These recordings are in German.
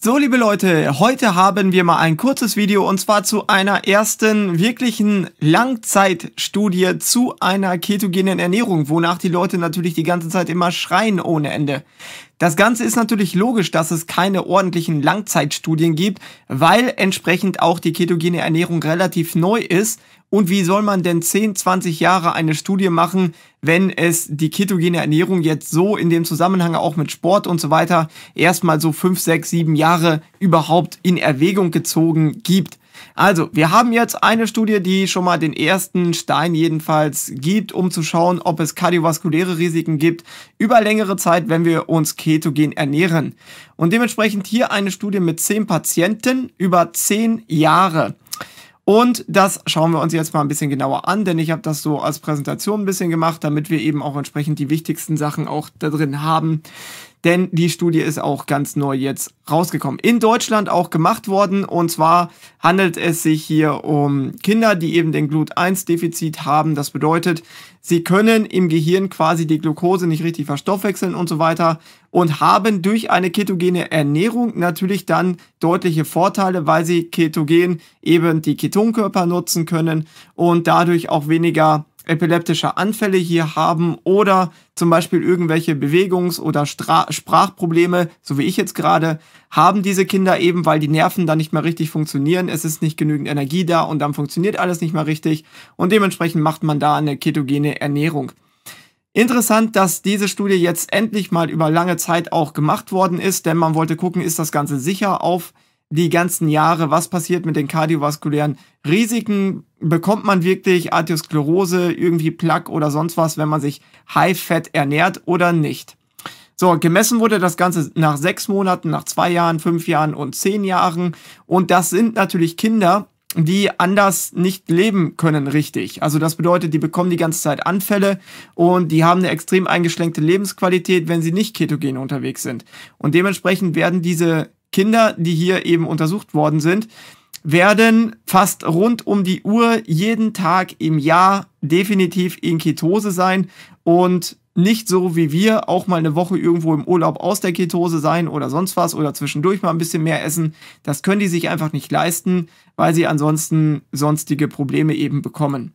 So, liebe Leute, heute haben wir mal ein kurzes Video und zwar zu einer ersten wirklichen Langzeitstudie zu einer ketogenen Ernährung, wonach die Leute natürlich die ganze Zeit immer schreien ohne Ende. Das Ganze ist natürlich logisch, dass es keine ordentlichen Langzeitstudien gibt, weil entsprechend auch die ketogene Ernährung relativ neu ist. Und wie soll man denn 10, 20 Jahre eine Studie machen, wenn es die ketogene Ernährung jetzt so in dem Zusammenhang auch mit Sport und so weiter erstmal so 5, 6, 7 Jahre überhaupt in Erwägung gezogen gibt? Also, wir haben jetzt eine Studie, die schon mal den ersten Stein jedenfalls gibt, um zu schauen, ob es kardiovaskuläre Risiken gibt über längere Zeit, wenn wir uns ketogen ernähren. Und dementsprechend hier eine Studie mit zehn Patienten über zehn Jahre. Und das schauen wir uns jetzt mal ein bisschen genauer an, denn ich habe das so als Präsentation ein bisschen gemacht, damit wir eben auch entsprechend die wichtigsten Sachen auch da drin haben denn die Studie ist auch ganz neu jetzt rausgekommen. In Deutschland auch gemacht worden und zwar handelt es sich hier um Kinder, die eben den Glut-1-Defizit haben. Das bedeutet, sie können im Gehirn quasi die Glucose nicht richtig verstoffwechseln und so weiter und haben durch eine ketogene Ernährung natürlich dann deutliche Vorteile, weil sie ketogen eben die Ketonkörper nutzen können und dadurch auch weniger epileptische Anfälle hier haben oder zum Beispiel irgendwelche Bewegungs- oder Stra Sprachprobleme, so wie ich jetzt gerade, haben diese Kinder eben, weil die Nerven dann nicht mehr richtig funktionieren. Es ist nicht genügend Energie da und dann funktioniert alles nicht mehr richtig und dementsprechend macht man da eine ketogene Ernährung. Interessant, dass diese Studie jetzt endlich mal über lange Zeit auch gemacht worden ist, denn man wollte gucken, ist das Ganze sicher auf die ganzen Jahre, was passiert mit den kardiovaskulären Risiken? Bekommt man wirklich Arteriosklerose, irgendwie Plaque oder sonst was, wenn man sich High-Fat ernährt oder nicht? So, gemessen wurde das Ganze nach sechs Monaten, nach zwei Jahren, fünf Jahren und zehn Jahren. Und das sind natürlich Kinder, die anders nicht leben können, richtig. Also das bedeutet, die bekommen die ganze Zeit Anfälle und die haben eine extrem eingeschränkte Lebensqualität, wenn sie nicht ketogen unterwegs sind. Und dementsprechend werden diese Kinder, die hier eben untersucht worden sind, werden fast rund um die Uhr jeden Tag im Jahr definitiv in Ketose sein und nicht so wie wir auch mal eine Woche irgendwo im Urlaub aus der Ketose sein oder sonst was oder zwischendurch mal ein bisschen mehr essen. Das können die sich einfach nicht leisten, weil sie ansonsten sonstige Probleme eben bekommen.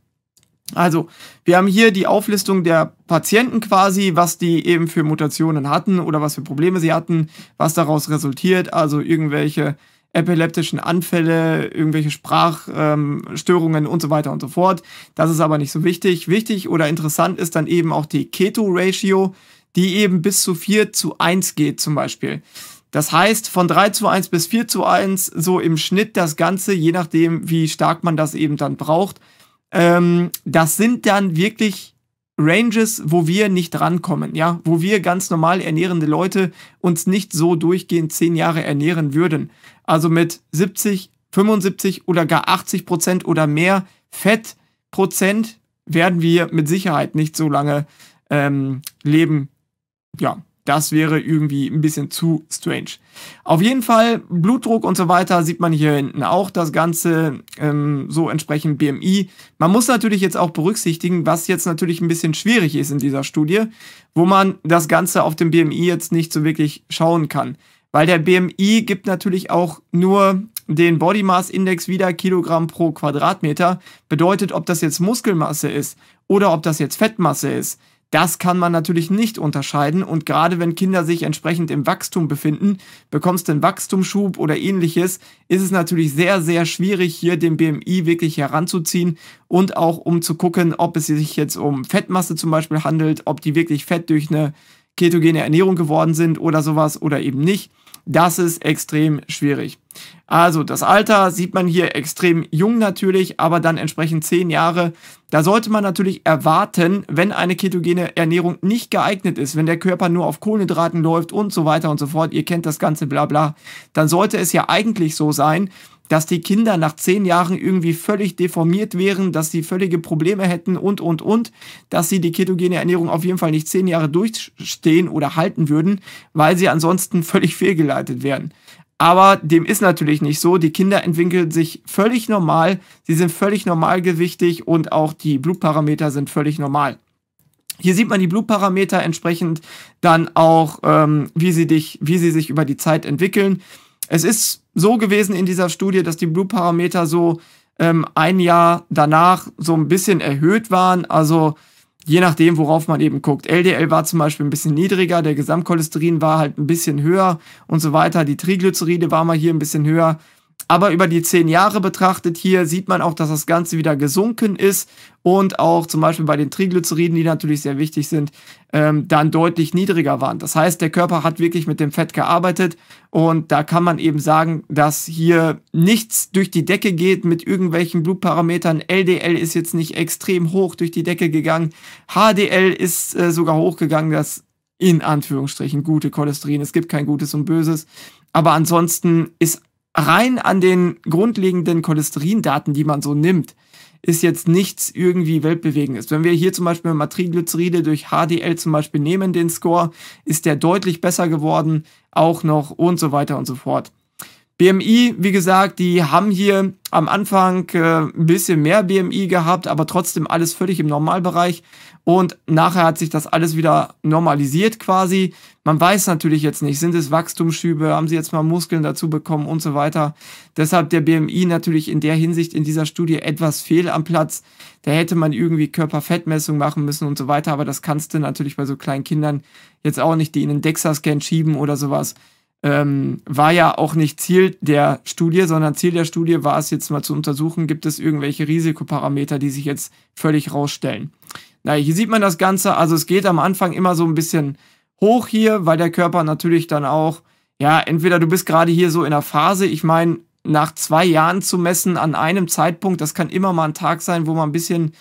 Also, wir haben hier die Auflistung der Patienten quasi, was die eben für Mutationen hatten oder was für Probleme sie hatten, was daraus resultiert, also irgendwelche epileptischen Anfälle, irgendwelche Sprachstörungen ähm, und so weiter und so fort. Das ist aber nicht so wichtig. Wichtig oder interessant ist dann eben auch die Keto-Ratio, die eben bis zu 4 zu 1 geht zum Beispiel. Das heißt, von 3 zu 1 bis 4 zu 1, so im Schnitt das Ganze, je nachdem, wie stark man das eben dann braucht. Ähm, das sind dann wirklich Ranges, wo wir nicht rankommen, ja, wo wir ganz normal ernährende Leute uns nicht so durchgehend zehn Jahre ernähren würden. Also mit 70, 75 oder gar 80 Prozent oder mehr Fettprozent werden wir mit Sicherheit nicht so lange ähm, leben. Ja, das wäre irgendwie ein bisschen zu strange. Auf jeden Fall, Blutdruck und so weiter sieht man hier hinten auch das Ganze ähm, so entsprechend BMI. Man muss natürlich jetzt auch berücksichtigen, was jetzt natürlich ein bisschen schwierig ist in dieser Studie, wo man das Ganze auf dem BMI jetzt nicht so wirklich schauen kann. Weil der BMI gibt natürlich auch nur den Body Mass Index wieder Kilogramm pro Quadratmeter. Bedeutet, ob das jetzt Muskelmasse ist oder ob das jetzt Fettmasse ist das kann man natürlich nicht unterscheiden und gerade wenn Kinder sich entsprechend im Wachstum befinden, bekommst du einen Wachstumsschub oder ähnliches, ist es natürlich sehr, sehr schwierig, hier den BMI wirklich heranzuziehen und auch um zu gucken, ob es sich jetzt um Fettmasse zum Beispiel handelt, ob die wirklich fett durch eine ketogene Ernährung geworden sind oder sowas oder eben nicht. Das ist extrem schwierig. Also das Alter sieht man hier extrem jung natürlich, aber dann entsprechend 10 Jahre. Da sollte man natürlich erwarten, wenn eine ketogene Ernährung nicht geeignet ist, wenn der Körper nur auf Kohlenhydraten läuft und so weiter und so fort, ihr kennt das ganze Blabla, dann sollte es ja eigentlich so sein, dass die Kinder nach zehn Jahren irgendwie völlig deformiert wären, dass sie völlige Probleme hätten und, und, und, dass sie die ketogene Ernährung auf jeden Fall nicht zehn Jahre durchstehen oder halten würden, weil sie ansonsten völlig fehlgeleitet wären. Aber dem ist natürlich nicht so. Die Kinder entwickeln sich völlig normal, sie sind völlig normalgewichtig und auch die Blutparameter sind völlig normal. Hier sieht man die Blutparameter entsprechend dann auch, ähm, wie, sie dich, wie sie sich über die Zeit entwickeln. Es ist so gewesen in dieser Studie, dass die Blue-Parameter so ähm, ein Jahr danach so ein bisschen erhöht waren. Also je nachdem, worauf man eben guckt. LDL war zum Beispiel ein bisschen niedriger, der Gesamtcholesterin war halt ein bisschen höher und so weiter. Die Triglyceride war mal hier ein bisschen höher. Aber über die zehn Jahre betrachtet hier sieht man auch, dass das Ganze wieder gesunken ist und auch zum Beispiel bei den Triglyceriden, die natürlich sehr wichtig sind, ähm, dann deutlich niedriger waren. Das heißt, der Körper hat wirklich mit dem Fett gearbeitet und da kann man eben sagen, dass hier nichts durch die Decke geht mit irgendwelchen Blutparametern. LDL ist jetzt nicht extrem hoch durch die Decke gegangen. HDL ist äh, sogar hochgegangen. Das in Anführungsstrichen gute Cholesterin. Es gibt kein Gutes und Böses. Aber ansonsten ist rein an den grundlegenden Cholesterindaten, die man so nimmt, ist jetzt nichts irgendwie weltbewegendes. Wenn wir hier zum Beispiel Matriglyceride durch HDL zum Beispiel nehmen, den Score, ist der deutlich besser geworden, auch noch und so weiter und so fort. BMI, wie gesagt, die haben hier am Anfang äh, ein bisschen mehr BMI gehabt, aber trotzdem alles völlig im Normalbereich. Und nachher hat sich das alles wieder normalisiert quasi. Man weiß natürlich jetzt nicht, sind es Wachstumsschübe, haben sie jetzt mal Muskeln dazu bekommen und so weiter. Deshalb der BMI natürlich in der Hinsicht in dieser Studie etwas fehl am Platz. Da hätte man irgendwie Körperfettmessung machen müssen und so weiter, aber das kannst du natürlich bei so kleinen Kindern jetzt auch nicht, die in den DEXA-Scan schieben oder sowas ähm, war ja auch nicht Ziel der Studie, sondern Ziel der Studie war es jetzt mal zu untersuchen, gibt es irgendwelche Risikoparameter, die sich jetzt völlig rausstellen. Na, hier sieht man das Ganze, also es geht am Anfang immer so ein bisschen hoch hier, weil der Körper natürlich dann auch, ja, entweder du bist gerade hier so in der Phase, ich meine, nach zwei Jahren zu messen an einem Zeitpunkt, das kann immer mal ein Tag sein, wo man ein bisschen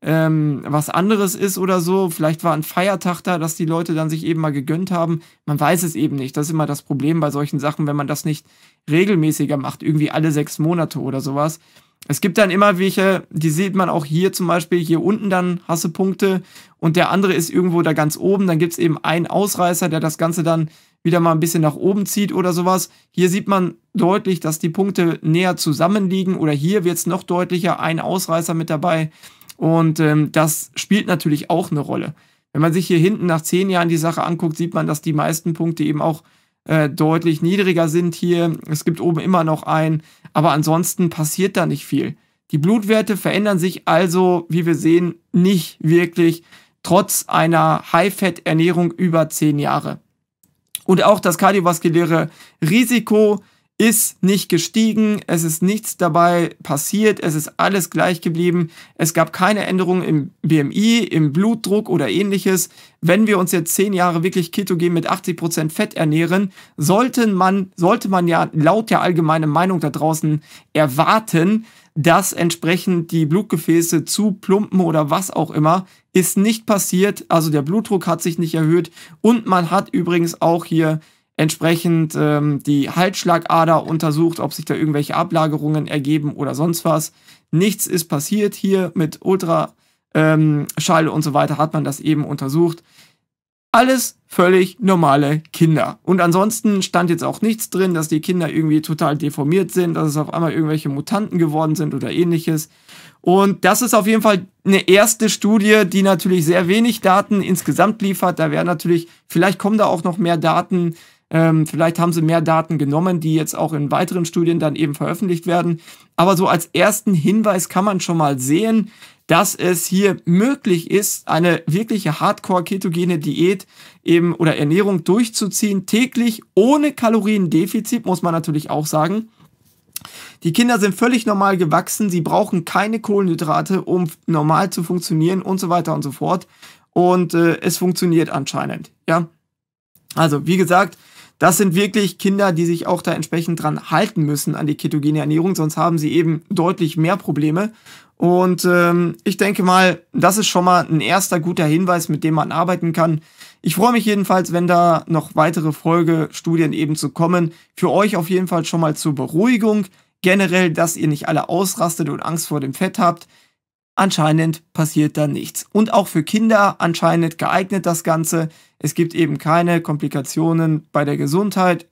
ähm, was anderes ist oder so. Vielleicht war ein Feiertag da, dass die Leute dann sich eben mal gegönnt haben. Man weiß es eben nicht. Das ist immer das Problem bei solchen Sachen, wenn man das nicht regelmäßiger macht, irgendwie alle sechs Monate oder sowas. Es gibt dann immer welche, die sieht man auch hier zum Beispiel, hier unten dann hasse Punkte und der andere ist irgendwo da ganz oben. Dann gibt es eben einen Ausreißer, der das Ganze dann wieder mal ein bisschen nach oben zieht oder sowas. Hier sieht man deutlich, dass die Punkte näher zusammenliegen oder hier wird es noch deutlicher, ein Ausreißer mit dabei. Und ähm, das spielt natürlich auch eine Rolle. Wenn man sich hier hinten nach zehn Jahren die Sache anguckt, sieht man, dass die meisten Punkte eben auch äh, deutlich niedriger sind hier. Es gibt oben immer noch einen, aber ansonsten passiert da nicht viel. Die Blutwerte verändern sich also, wie wir sehen, nicht wirklich, trotz einer High-Fat-Ernährung über zehn Jahre. Und auch das kardiovaskuläre Risiko ist nicht gestiegen, es ist nichts dabei passiert, es ist alles gleich geblieben, es gab keine Änderungen im BMI, im Blutdruck oder ähnliches. Wenn wir uns jetzt zehn Jahre wirklich ketogen mit 80% Fett ernähren, sollte man, sollte man ja laut der allgemeinen Meinung da draußen erwarten, dass entsprechend die Blutgefäße zu plumpen oder was auch immer, ist nicht passiert. Also der Blutdruck hat sich nicht erhöht und man hat übrigens auch hier entsprechend ähm, die Halsschlagader untersucht, ob sich da irgendwelche Ablagerungen ergeben oder sonst was. Nichts ist passiert hier mit Ultraschall ähm, und so weiter hat man das eben untersucht. Alles völlig normale Kinder. Und ansonsten stand jetzt auch nichts drin, dass die Kinder irgendwie total deformiert sind, dass es auf einmal irgendwelche Mutanten geworden sind oder ähnliches. Und das ist auf jeden Fall eine erste Studie, die natürlich sehr wenig Daten insgesamt liefert. Da wäre natürlich, vielleicht kommen da auch noch mehr Daten, ähm, vielleicht haben sie mehr Daten genommen, die jetzt auch in weiteren Studien dann eben veröffentlicht werden. Aber so als ersten Hinweis kann man schon mal sehen, dass es hier möglich ist, eine wirkliche Hardcore-ketogene Diät eben oder Ernährung durchzuziehen, täglich ohne Kaloriendefizit, muss man natürlich auch sagen. Die Kinder sind völlig normal gewachsen, sie brauchen keine Kohlenhydrate, um normal zu funktionieren und so weiter und so fort. Und äh, es funktioniert anscheinend, ja. Also, wie gesagt, das sind wirklich Kinder, die sich auch da entsprechend dran halten müssen an die ketogene Ernährung, sonst haben sie eben deutlich mehr Probleme. Und ähm, ich denke mal, das ist schon mal ein erster guter Hinweis, mit dem man arbeiten kann. Ich freue mich jedenfalls, wenn da noch weitere Folgestudien eben zu kommen. Für euch auf jeden Fall schon mal zur Beruhigung. Generell, dass ihr nicht alle ausrastet und Angst vor dem Fett habt anscheinend passiert da nichts. Und auch für Kinder anscheinend geeignet das Ganze. Es gibt eben keine Komplikationen bei der Gesundheit.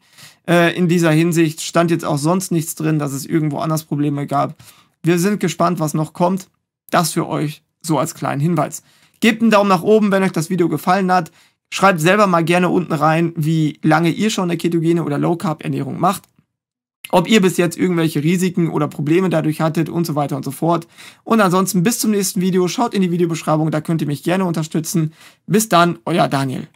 Äh, in dieser Hinsicht stand jetzt auch sonst nichts drin, dass es irgendwo anders Probleme gab. Wir sind gespannt, was noch kommt. Das für euch so als kleinen Hinweis. Gebt einen Daumen nach oben, wenn euch das Video gefallen hat. Schreibt selber mal gerne unten rein, wie lange ihr schon eine ketogene oder Low-Carb-Ernährung macht ob ihr bis jetzt irgendwelche Risiken oder Probleme dadurch hattet und so weiter und so fort. Und ansonsten bis zum nächsten Video. Schaut in die Videobeschreibung, da könnt ihr mich gerne unterstützen. Bis dann, euer Daniel.